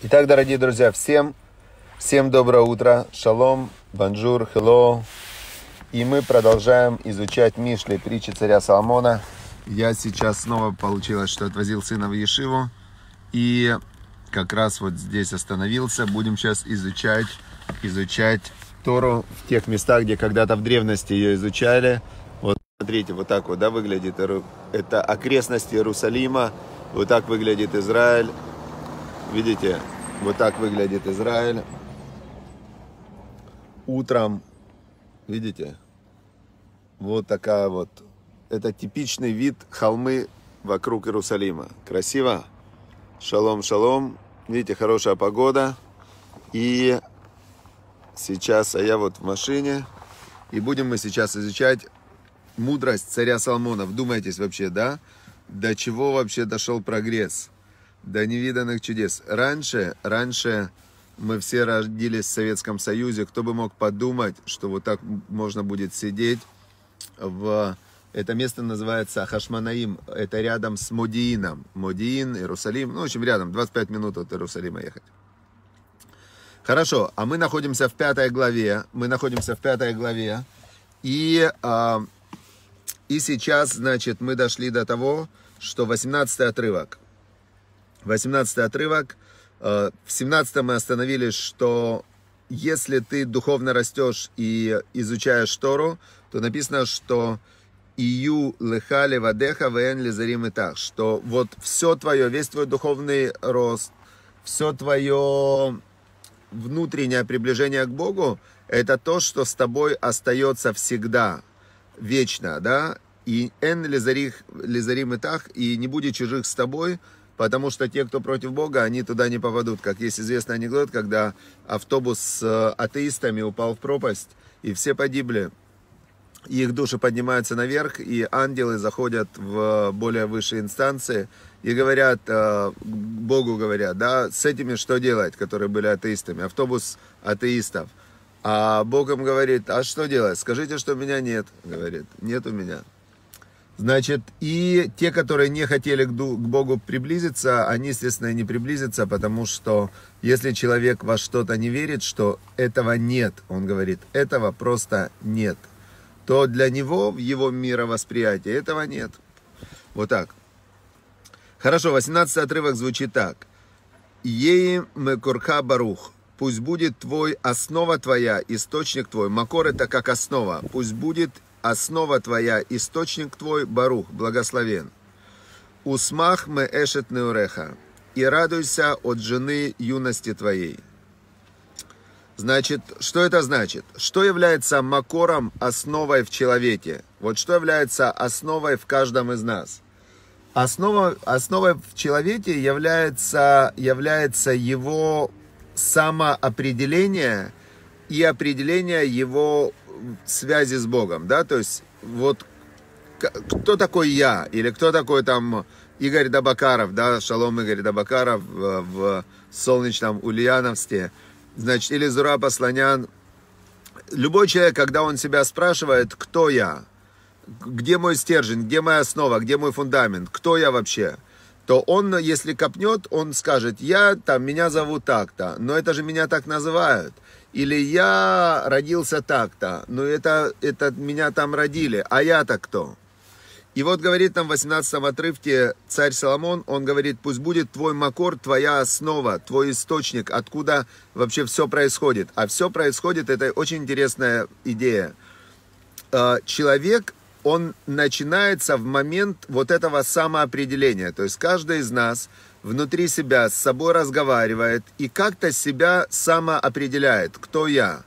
Итак, дорогие друзья, всем, всем доброе утро. Шалом, банджур, хелло. И мы продолжаем изучать Мишли, притчи царя Соломона. Я сейчас снова получилось, что отвозил сына в Ешиву. И как раз вот здесь остановился. Будем сейчас изучать, изучать Тору в тех местах, где когда-то в древности ее изучали. Вот смотрите, вот так вот, да, выглядит. Это окрестности Иерусалима. Вот так выглядит Израиль. Видите, вот так выглядит Израиль. Утром, видите, вот такая вот. Это типичный вид холмы вокруг Иерусалима. Красиво. Шалом, шалом. Видите, хорошая погода. И сейчас, а я вот в машине. И будем мы сейчас изучать мудрость царя Соломона. Вдумайтесь вообще, да? До чего вообще дошел прогресс? до невиданных чудес. Раньше, раньше мы все родились в Советском Союзе. Кто бы мог подумать, что вот так можно будет сидеть в... Это место называется Хашманаим. Это рядом с Модиином. Модиин, Иерусалим. Ну, в общем, рядом. 25 минут от Иерусалима ехать. Хорошо, а мы находимся в пятой главе. Мы находимся в пятой главе. И, а, и сейчас, значит, мы дошли до того, что 18 отрывок. 18 отрывок. Э, в 17 мы остановились, что если ты духовно растешь и изучаешь Тору, то написано, что ию лехали вадеха вен лизарим и так, что вот все твое, весь твой духовный рост, все твое внутреннее приближение к Богу, это то, что с тобой остается всегда, вечно, да, и эн лизарих, лизарим и так, и не будет чужих с тобой – потому что те, кто против Бога, они туда не попадут. Как есть известный анекдот, когда автобус с э, атеистами упал в пропасть, и все погибли. Их души поднимаются наверх, и ангелы заходят в э, более высшие инстанции и говорят, э, Богу говорят, да, с этими что делать, которые были атеистами, автобус атеистов. А Бог им говорит, а что делать, скажите, что меня нет, говорит, нет у меня. Значит, и те, которые не хотели к Богу приблизиться, они, естественно, не приблизятся, потому что если человек во что-то не верит, что этого нет, он говорит, этого просто нет, то для него, в его мировосприятии, этого нет. Вот так. Хорошо, 18 отрывок звучит так. Ей мекурха барух. Пусть будет твой основа твоя, источник твой. Макор это как основа. Пусть будет основа твоя, источник твой, Барух, благословен. Усмах мы эшет неуреха, и радуйся от жены юности твоей. Значит, что это значит? Что является макором, основой в человеке? Вот что является основой в каждом из нас? Основа, основой в человеке является, является его самоопределение и определение его связи с Богом, да, то есть вот кто такой я, или кто такой там Игорь Дабакаров, да, шалом Игорь Дабакаров в, в солнечном Ульяновске, значит, или Зура Послонян. Любой человек, когда он себя спрашивает, кто я, где мой стержень, где моя основа, где мой фундамент, кто я вообще, то он, если копнет, он скажет, я там, меня зовут так-то, но это же меня так называют – или я родился так-то, но «Ну, это, это меня там родили, а я-то кто? И вот говорит там в 18 отрывке царь Соломон, он говорит, пусть будет твой макор, твоя основа, твой источник, откуда вообще все происходит. А все происходит, это очень интересная идея. А, человек, он начинается в момент вот этого самоопределения. То есть каждый из нас, внутри себя, с собой разговаривает и как-то себя самоопределяет, кто я.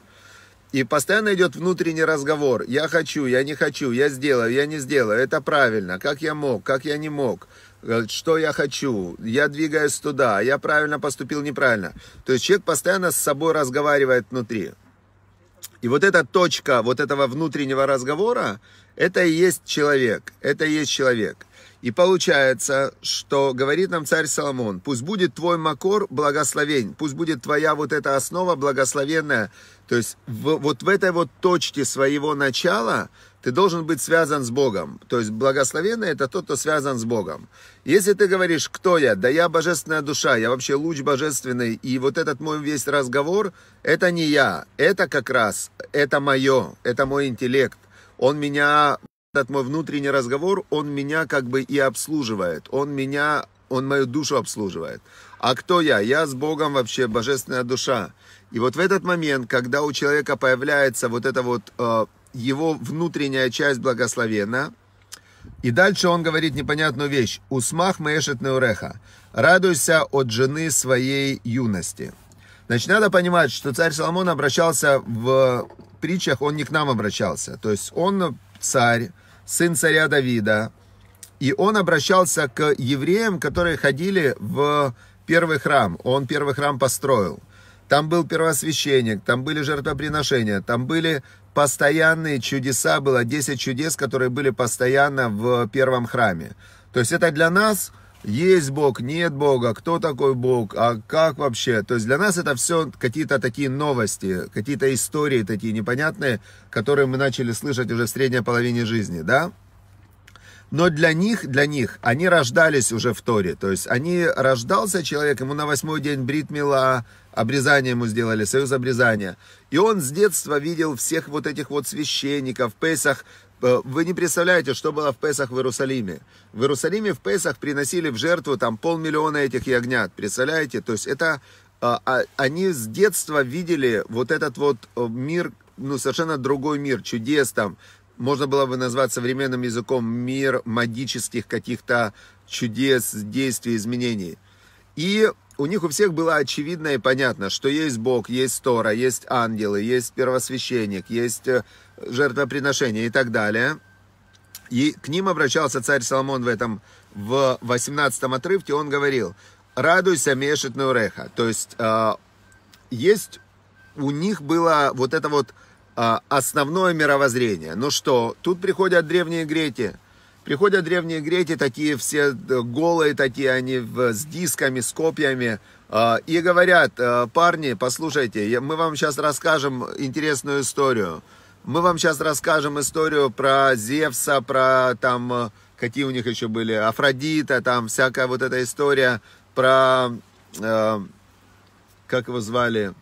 И постоянно идет внутренний разговор. Я хочу, я не хочу, я сделаю, я не сделаю. Это правильно. Как я мог, как я не мог. Что я хочу. Я двигаюсь туда. А я правильно поступил, неправильно. То есть человек постоянно с собой разговаривает внутри. И вот эта точка вот этого внутреннего разговора, это и есть человек. Это и есть человек. И получается, что говорит нам царь Соломон, пусть будет твой макор благословен, пусть будет твоя вот эта основа благословенная. То есть в, вот в этой вот точке своего начала ты должен быть связан с Богом. То есть благословенный это тот, кто связан с Богом. Если ты говоришь, кто я, да я божественная душа, я вообще луч божественный, и вот этот мой весь разговор, это не я, это как раз, это мое, это мой интеллект. Он меня этот мой внутренний разговор, он меня как бы и обслуживает, он меня, он мою душу обслуживает. А кто я? Я с Богом вообще божественная душа. И вот в этот момент, когда у человека появляется вот эта вот э, его внутренняя часть благословена, и дальше он говорит непонятную вещь. «Усмах мэшет неуреха» – «Радуйся от жены своей юности». Значит, надо понимать, что царь Соломон обращался в притчах, он не к нам обращался. То есть он царь, сын царя Давида. И он обращался к евреям, которые ходили в первый храм. Он первый храм построил. Там был первосвященник, там были жертвоприношения, там были постоянные чудеса, было 10 чудес, которые были постоянно в первом храме. То есть это для нас есть Бог, нет Бога, кто такой Бог, а как вообще. То есть для нас это все какие-то такие новости, какие-то истории такие непонятные, которые мы начали слышать уже в средней половине жизни, да? Но для них, для них, они рождались уже в Торе. То есть они рождался человек, ему на восьмой день брит мила, обрезание ему сделали, союз обрезания. И он с детства видел всех вот этих вот священников, Песах, Э, вы не представляете, что было в Песах в Иерусалиме. В Иерусалиме в Песах приносили в жертву там полмиллиона этих ягнят. Представляете? То есть это а, а, они с детства видели вот этот вот э, мир, ну совершенно другой мир, чудес там. Можно было бы назвать современным языком мир магических каких-то чудес, действий, изменений. И у них у всех было очевидно и понятно, что есть Бог, есть Тора, есть ангелы, есть первосвященник, есть э, жертвоприношение и так далее. И к ним обращался царь Соломон в этом, в 18 отрывке, он говорил, «Радуйся, мешет Нуреха». То есть, э, есть, у них было вот это вот э, основное мировоззрение. Ну что, тут приходят древние греки – Приходят древние греки, такие все э, голые, такие они с дисками, с копьями. Э, и говорят, э, парни, послушайте, мы вам сейчас расскажем интересную историю. Мы вам сейчас расскажем историю про Зевса, про там, какие у них еще были, Афродита, там всякая вот эта история про, э, как его звали,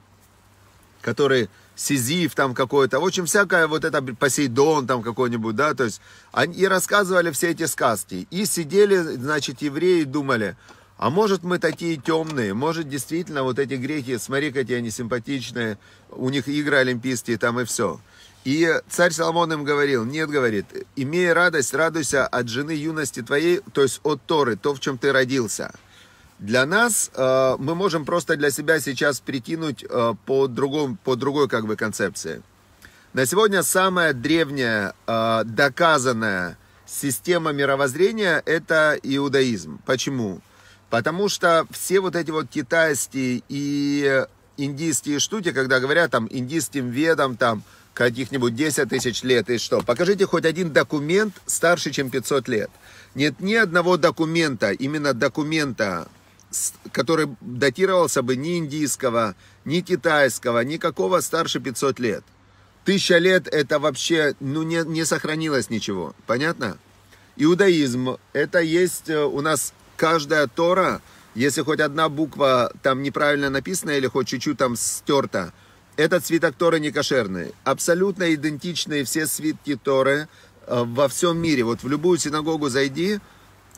который Сизиф там какой-то, в общем, всякая вот это Посейдон там какой-нибудь, да, то есть, они и рассказывали все эти сказки. И сидели, значит, евреи думали, а может мы такие темные, может действительно вот эти греки, смотри, какие они симпатичные, у них игры олимпийские там и все. И царь Соломон им говорил, нет, говорит, имея радость, радуйся от жены юности твоей, то есть от Торы, то, в чем ты родился. Для нас э, мы можем просто для себя сейчас прикинуть э, по, другому, по другой как бы концепции. На сегодня самая древняя, э, доказанная система мировоззрения – это иудаизм. Почему? Потому что все вот эти вот китайские и индийские штуки, когда говорят там индийским ведам там каких-нибудь 10 тысяч лет и что, покажите хоть один документ старше, чем 500 лет. Нет ни одного документа, именно документа который датировался бы ни индийского, ни китайского, никакого старше 500 лет. Тысяча лет это вообще, ну не, не сохранилось ничего, понятно? Иудаизм, это есть э, у нас каждая Тора, если хоть одна буква там неправильно написана или хоть чуть-чуть там стерта, этот свиток Торы не кошерный. Абсолютно идентичные все свитки Торы э, во всем мире. Вот в любую синагогу зайди,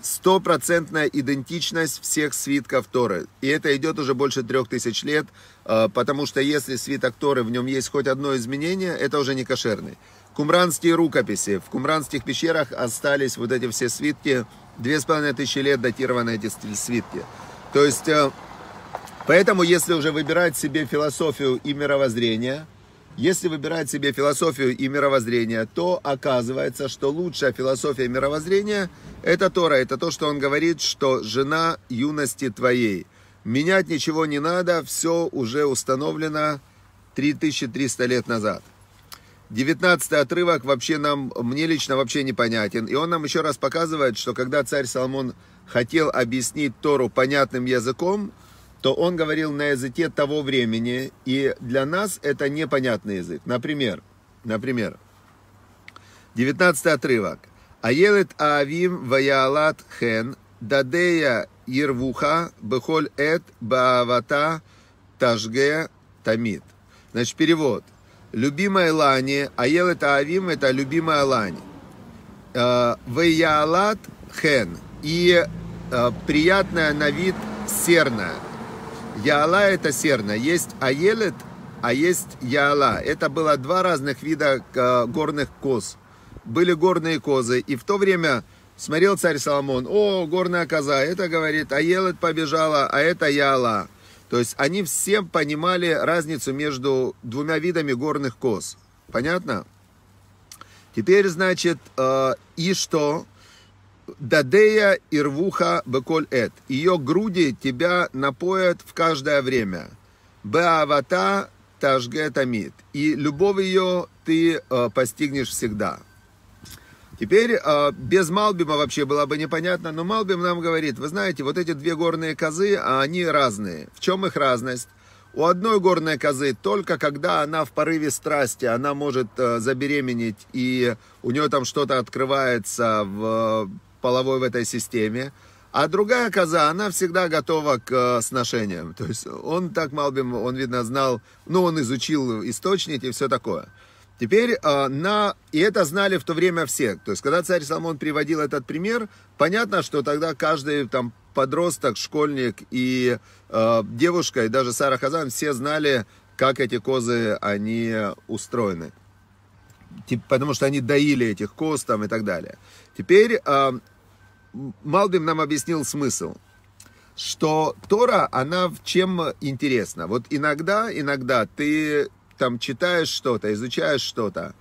стопроцентная идентичность всех свитков Торы. И это идет уже больше трех тысяч лет, э, потому что если свиток Торы, в нем есть хоть одно изменение, это уже не кошерный. Кумранские рукописи. В кумранских пещерах остались вот эти все свитки, две с половиной тысячи лет датированы эти свитки. То есть, э, поэтому, если уже выбирать себе философию и мировоззрение – если выбирать себе философию и мировоззрение, то оказывается, что лучшая философия мировоззрения – это Тора, это то, что он говорит, что жена юности твоей. Менять ничего не надо, все уже установлено 3300 лет назад. 19 отрывок вообще нам, мне лично вообще непонятен. И он нам еще раз показывает, что когда царь Соломон хотел объяснить Тору понятным языком – то он говорил на языке того времени, и для нас это непонятный язык. Например, например, 19 отрывок. Аелет Аавим Ваяалат Хен Дадея Ервуха Бехоль Эт Баавата Тажге Тамид. Значит, перевод. Любимая Лани, Аелет Аавим – это любимая Лани. «Э, Ваяалат Хен и э, приятная на вид серная. Яала это серна. Есть аелет, а есть яала. Это было два разных вида э, горных коз. Были горные козы. И в то время смотрел царь Соломон, о, горная коза, это говорит, аелет побежала, а это яала. То есть они все понимали разницу между двумя видами горных коз. Понятно? Теперь, значит, э, и что? Дадея ирвуха беколь эт. Ее груди тебя напоят в каждое время. Беавата тажге тамид. И любовь ее ты э, постигнешь всегда. Теперь э, без Малбима вообще было бы непонятно, но Малбим нам говорит, вы знаете, вот эти две горные козы, а они разные. В чем их разность? У одной горной козы только когда она в порыве страсти, она может э, забеременеть, и у нее там что-то открывается в половой в этой системе, а другая коза, она всегда готова к э, сношениям. То есть он так Малбим, он, видно, знал, ну, он изучил источники и все такое. Теперь э, на... И это знали в то время все. То есть, когда царь Соломон приводил этот пример, понятно, что тогда каждый там подросток, школьник и э, девушка, и даже Сара Хазан, все знали, как эти козы, они устроены. Потому что они доили этих коз там и так далее. Теперь э, Малбим нам объяснил смысл, что Тора, она в чем интересна. Вот иногда, иногда ты там читаешь что-то, изучаешь что-то,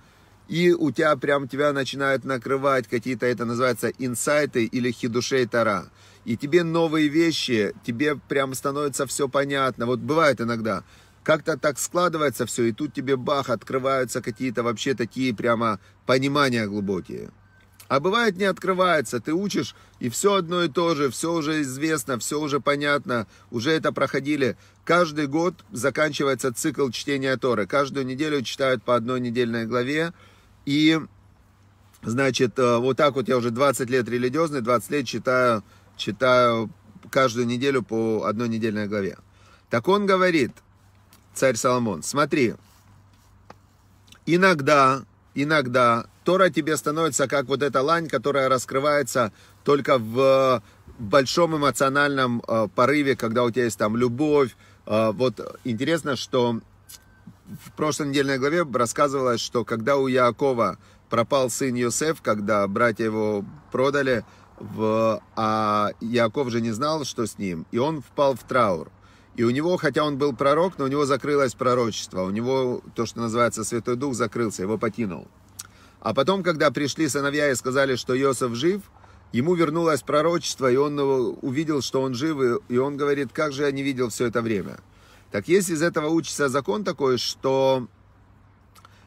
и у тебя прям тебя начинают накрывать какие-то, это называется, инсайты или хидушей Тора. И тебе новые вещи, тебе прям становится все понятно. Вот бывает иногда, как-то так складывается все, и тут тебе бах, открываются какие-то вообще такие прямо понимания глубокие. А бывает не открывается, ты учишь, и все одно и то же, все уже известно, все уже понятно, уже это проходили. Каждый год заканчивается цикл чтения Торы. Каждую неделю читают по одной недельной главе. И, значит, э, вот так вот я уже 20 лет религиозный, 20 лет читаю, читаю каждую неделю по одной недельной главе. Так он говорит, царь Соломон, смотри, иногда, иногда Тора тебе становится как вот эта лань, которая раскрывается только в э, большом эмоциональном э, порыве, когда у тебя есть там любовь. Э, вот интересно, что в прошлой недельной главе рассказывалось, что когда у Якова пропал сын Йосеф, когда братья его продали, в, а Яков же не знал, что с ним, и он впал в траур. И у него, хотя он был пророк, но у него закрылось пророчество, у него то, что называется Святой Дух, закрылся, его покинул. А потом, когда пришли сыновья и сказали, что Иосиф жив, ему вернулось пророчество, и он увидел, что он жив, и он говорит, как же я не видел все это время. Так есть из этого учится закон такой, что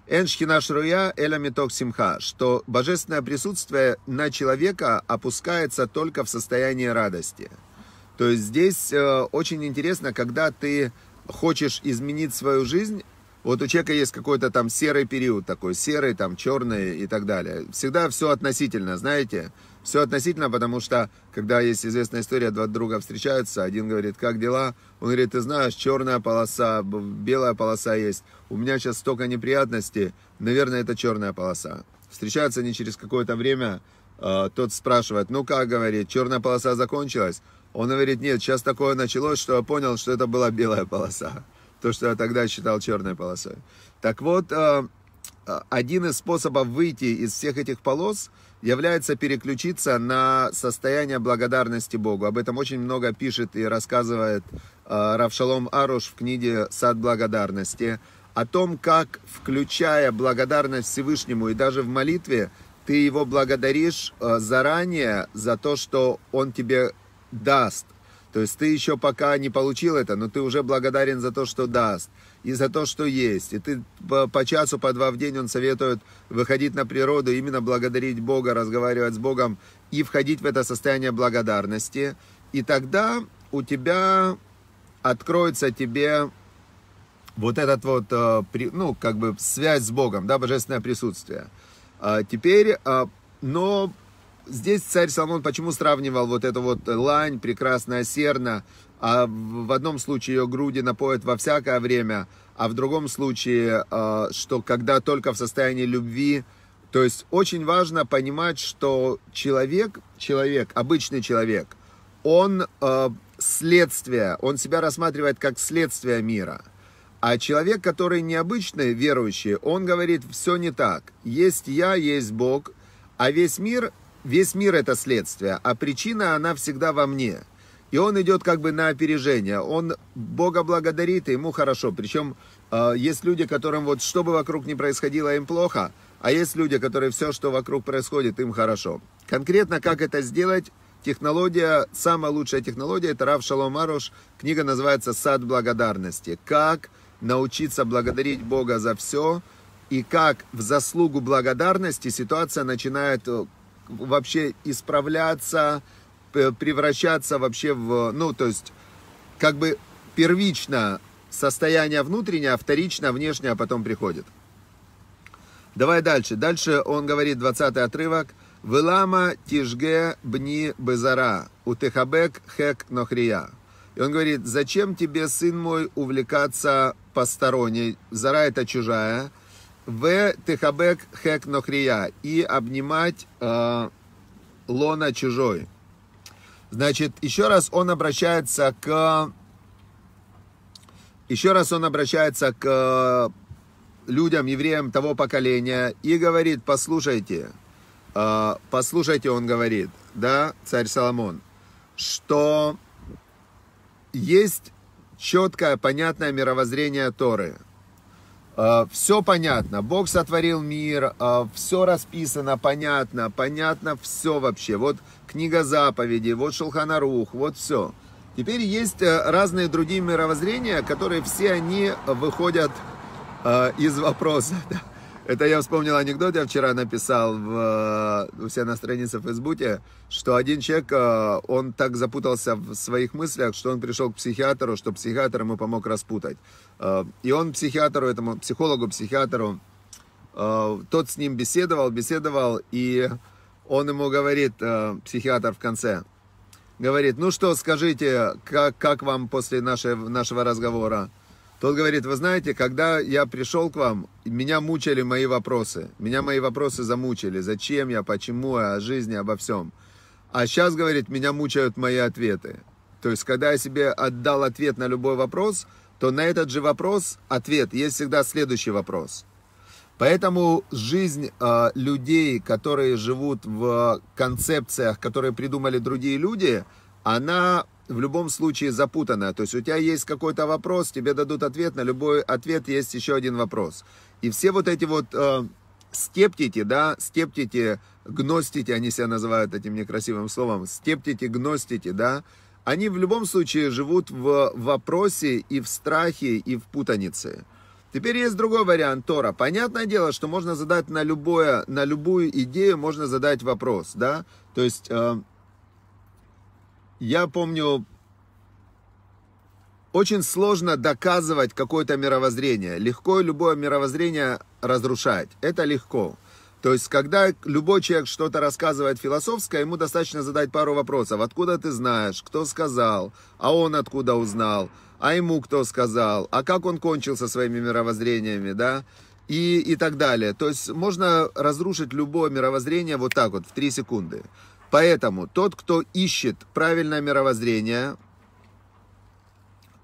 Эншхина Шруя Эля Миток Симха, что божественное присутствие на человека опускается только в состоянии радости. То есть здесь э, очень интересно, когда ты хочешь изменить свою жизнь, вот у человека есть какой-то там серый период такой, серый, там черный и так далее. Всегда все относительно, знаете, все относительно, потому что, когда есть известная история, два друга встречаются, один говорит, как дела? Он говорит, ты знаешь, черная полоса, белая полоса есть, у меня сейчас столько неприятностей, наверное, это черная полоса. Встречаются они через какое-то время, э, тот спрашивает, ну как, говорит, черная полоса закончилась? Он говорит, нет, сейчас такое началось, что я понял, что это была белая полоса то, что я тогда считал черной полосой. Так вот, э, э, один из способов выйти из всех этих полос является переключиться на состояние благодарности Богу. Об этом очень много пишет и рассказывает э, Равшалом Аруш в книге «Сад благодарности». О том, как, включая благодарность Всевышнему и даже в молитве, ты его благодаришь заранее за то, что он тебе даст, то есть ты еще пока не получил это, но ты уже благодарен за то, что даст, и за то, что есть. И ты по, по часу, по два в день он советует выходить на природу, именно благодарить Бога, разговаривать с Богом и входить в это состояние благодарности. И тогда у тебя откроется тебе вот этот вот, э, ну, как бы связь с Богом, да, божественное присутствие. А теперь, а, но здесь царь Соломон почему сравнивал вот эту вот лань, прекрасная серна, а в одном случае ее груди напоят во всякое время, а в другом случае, а, что когда только в состоянии любви, то есть очень важно понимать, что человек, человек, обычный человек, он а, следствие, он себя рассматривает как следствие мира. А человек, который необычный, верующий, он говорит, все не так. Есть я, есть Бог, а весь мир весь мир это следствие, а причина, она всегда во мне. И он идет как бы на опережение. Он Бога благодарит, и ему хорошо. Причем э, есть люди, которым вот что бы вокруг ни происходило, им плохо. А есть люди, которые все, что вокруг происходит, им хорошо. Конкретно как это сделать? Технология, самая лучшая технология, это Рав Шалом Аруш. Книга называется «Сад благодарности». Как научиться благодарить Бога за все, и как в заслугу благодарности ситуация начинает э, вообще исправляться, превращаться вообще в, ну, то есть, как бы первично состояние внутреннее, а вторично внешнее, а потом приходит. Давай дальше. Дальше он говорит, 20 отрывок. Велама тижге бни безара, утехабек хек нохрия. И он говорит, зачем тебе, сын мой, увлекаться посторонней? Зара это чужая. В тихабек хек нохрия. И обнимать э, лона чужой. Значит, еще раз он обращается к... Еще раз он обращается к людям, евреям того поколения и говорит, послушайте, э, послушайте, он говорит, да, царь Соломон, что есть четкое, понятное мировоззрение Торы – Э, все понятно, Бог сотворил мир, э, все расписано, понятно, понятно все вообще. Вот книга заповедей, вот Шелханарух, вот все. Теперь есть э, разные другие мировоззрения, которые все они выходят из вопроса. Это я вспомнил анекдот, я вчера написал в, э, у себя на странице в Фейсбуке, что один человек, э, он так запутался в своих мыслях, что он пришел к психиатру, что психиатр ему помог распутать. Э, и он психиатру, этому психологу, психиатру, тот с ним беседовал, беседовал, и он ему говорит, психиатр в конце, говорит, ну что, скажите, как, как вам после нашей, нашего разговора? Тот говорит, вы знаете, когда я пришел к вам, меня мучили мои вопросы. Меня мои вопросы замучили. Зачем я, почему я, о жизни, обо всем. А сейчас, говорит, меня мучают мои ответы. То есть, когда я себе отдал ответ на любой вопрос, то на этот же вопрос ответ есть всегда следующий вопрос. Поэтому жизнь э, людей, которые живут в концепциях, которые придумали другие люди, она в любом случае запутанная. То есть у тебя есть какой-то вопрос, тебе дадут ответ, на любой ответ есть еще один вопрос. И все вот эти вот э, скептики, да, скептики, гностики, они себя называют этим некрасивым словом, скептики, гностики, да, они в любом случае живут в вопросе и в страхе, и в путанице. Теперь есть другой вариант Тора. Понятное дело, что можно задать на, любое, на любую идею, можно задать вопрос, да, то есть... Э, я помню, очень сложно доказывать какое-то мировоззрение. Легко любое мировоззрение разрушать. Это легко. То есть, когда любой человек что-то рассказывает философское, ему достаточно задать пару вопросов. Откуда ты знаешь? Кто сказал? А он откуда узнал? А ему кто сказал? А как он кончил со своими мировоззрениями, да? И, и так далее. То есть, можно разрушить любое мировоззрение вот так вот, в три секунды. Поэтому тот, кто ищет правильное мировоззрение,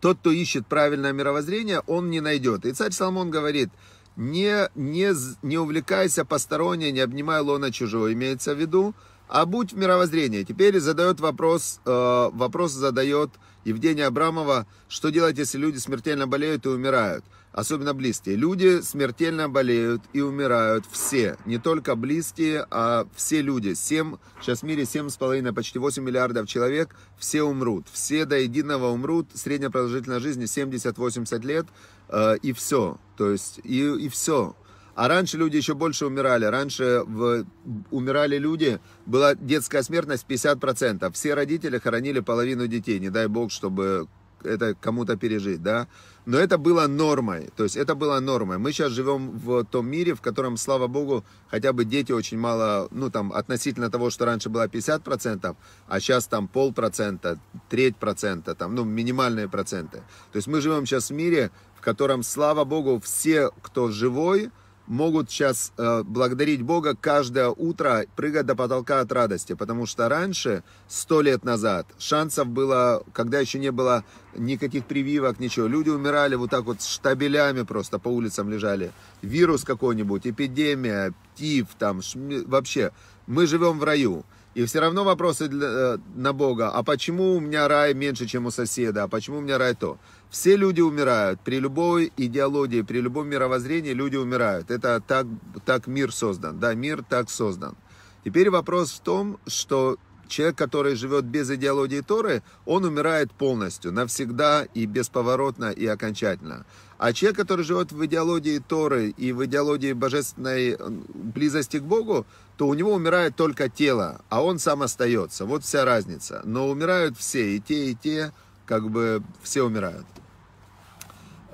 тот, кто ищет правильное мировоззрение, он не найдет. И царь Соломон говорит, не, не, не увлекайся посторонне, не обнимай лона чужого, имеется в виду, а будь в мировоззрении. Теперь задает вопрос, э, вопрос задает Евгения Абрамова, что делать, если люди смертельно болеют и умирают особенно близкие. Люди смертельно болеют и умирают все, не только близкие, а все люди. 7, сейчас в мире 7,5, почти 8 миллиардов человек, все умрут. Все до единого умрут, средняя продолжительность жизни 70-80 лет, э, и все. То есть, и, и все. А раньше люди еще больше умирали. Раньше в, умирали люди, была детская смертность 50%. Все родители хоронили половину детей. Не дай бог, чтобы это кому-то пережить, да. Но это было нормой, то есть это было нормой. Мы сейчас живем в том мире, в котором, слава богу, хотя бы дети очень мало, ну там, относительно того, что раньше было 50%, а сейчас там полпроцента, треть процента, там, ну, минимальные проценты. То есть мы живем сейчас в мире, в котором, слава богу, все, кто живой, могут сейчас э, благодарить Бога каждое утро, прыгать до потолка от радости, потому что раньше, сто лет назад, шансов было, когда еще не было никаких прививок, ничего, люди умирали вот так вот штабелями просто по улицам лежали, вирус какой-нибудь, эпидемия, тиф там, шми, вообще, мы живем в раю. И все равно вопросы для, э, на Бога, а почему у меня рай меньше, чем у соседа, а почему у меня рай то? Все люди умирают. При любой идеологии, при любом мировоззрении люди умирают. Это так, так мир создан. Да, мир так создан. Теперь вопрос в том, что человек, который живет без идеологии Торы, он умирает полностью, навсегда и бесповоротно и окончательно. А человек, который живет в идеологии Торы и в идеологии божественной близости к Богу, то у него умирает только тело, а он сам остается. Вот вся разница. Но умирают все, и те, и те, как бы все умирают.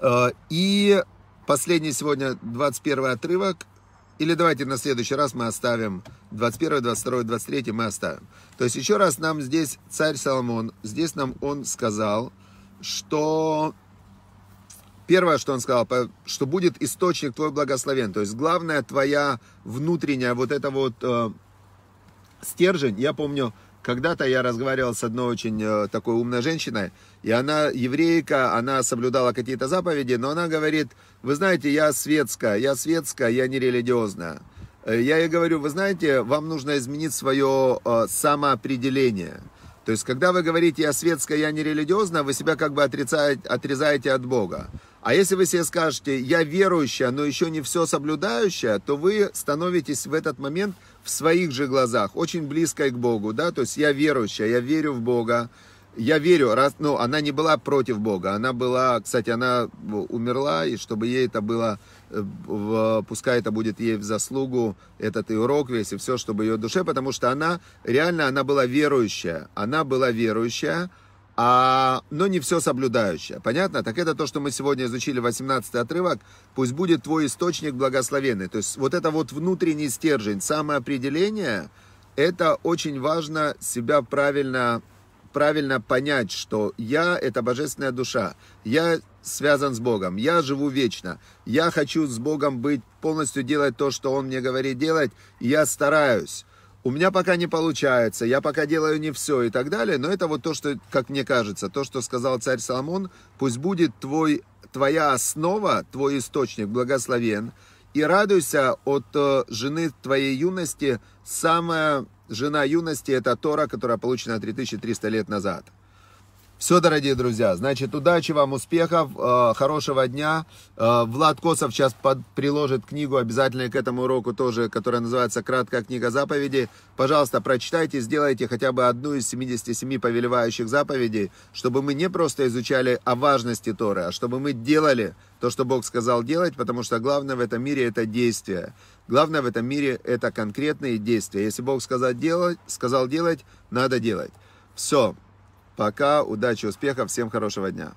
Э, и последний сегодня 21 отрывок. Или давайте на следующий раз мы оставим 21, 22, 23 мы оставим. То есть еще раз нам здесь царь Соломон, здесь нам он сказал, что первое, что он сказал, что будет источник твой благословен. То есть главная твоя внутренняя вот эта вот э, стержень. Я помню, когда-то я разговаривал с одной очень э, такой умной женщиной, и она еврейка, она соблюдала какие-то заповеди, но она говорит, вы знаете, я светская, я светская, я не религиозная. Э, я ей говорю, вы знаете, вам нужно изменить свое э, самоопределение. То есть, когда вы говорите «я светская, я не религиозная», вы себя как бы отрицаете, отрезаете от Бога. А если вы себе скажете «я верующая, но еще не все соблюдающая», то вы становитесь в этот момент в своих же глазах, очень близкой к Богу, да, то есть я верующая, я верю в Бога, я верю, раз, ну, она не была против Бога, она была, кстати, она умерла, и чтобы ей это было, э, пускай это будет ей в заслугу, этот и урок весь, и все, чтобы ее душе, потому что она, реально, она была верующая, она была верующая, а, но не все соблюдающее. Понятно? Так это то, что мы сегодня изучили 18 отрывок. Пусть будет твой источник благословенный. То есть вот это вот внутренний стержень, самоопределение, это очень важно себя правильно, правильно понять, что я – это божественная душа, я связан с Богом, я живу вечно, я хочу с Богом быть, полностью делать то, что Он мне говорит делать, и я стараюсь у меня пока не получается, я пока делаю не все и так далее, но это вот то, что, как мне кажется, то, что сказал царь Соломон, пусть будет твой, твоя основа, твой источник благословен, и радуйся от э, жены твоей юности, самая жена юности это Тора, которая получена 3300 лет назад. Все, дорогие друзья, значит, удачи вам, успехов, э, хорошего дня. Э, Влад Косов сейчас под, приложит книгу, обязательно к этому уроку тоже, которая называется «Краткая книга заповедей». Пожалуйста, прочитайте, сделайте хотя бы одну из 77 повелевающих заповедей, чтобы мы не просто изучали о важности Торы, а чтобы мы делали то, что Бог сказал делать, потому что главное в этом мире – это действие. Главное в этом мире – это конкретные действия. Если Бог сказал делать, сказал делать надо делать. Все, Пока, удачи, успехов, всем хорошего дня.